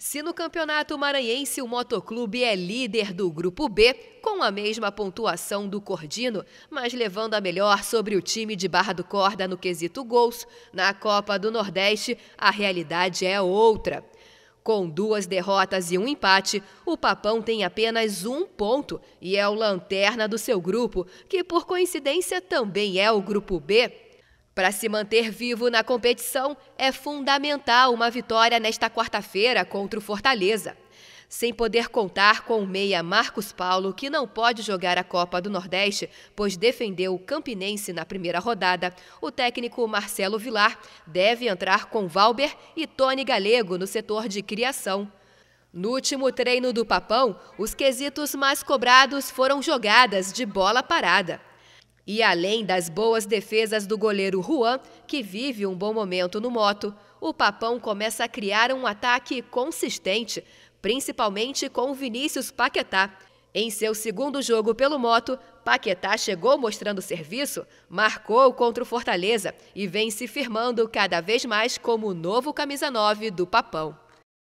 Se no Campeonato Maranhense o Motoclube é líder do Grupo B, com a mesma pontuação do Cordino, mas levando a melhor sobre o time de Barra do Corda no quesito gols, na Copa do Nordeste a realidade é outra. Com duas derrotas e um empate, o Papão tem apenas um ponto e é o lanterna do seu grupo, que por coincidência também é o Grupo B, para se manter vivo na competição, é fundamental uma vitória nesta quarta-feira contra o Fortaleza. Sem poder contar com o meia Marcos Paulo, que não pode jogar a Copa do Nordeste, pois defendeu o Campinense na primeira rodada, o técnico Marcelo Vilar deve entrar com Valber e Tony Galego no setor de criação. No último treino do Papão, os quesitos mais cobrados foram jogadas de bola parada. E além das boas defesas do goleiro Juan, que vive um bom momento no moto, o Papão começa a criar um ataque consistente, principalmente com Vinícius Paquetá. Em seu segundo jogo pelo moto, Paquetá chegou mostrando serviço, marcou contra o Fortaleza e vem se firmando cada vez mais como o novo camisa 9 do Papão.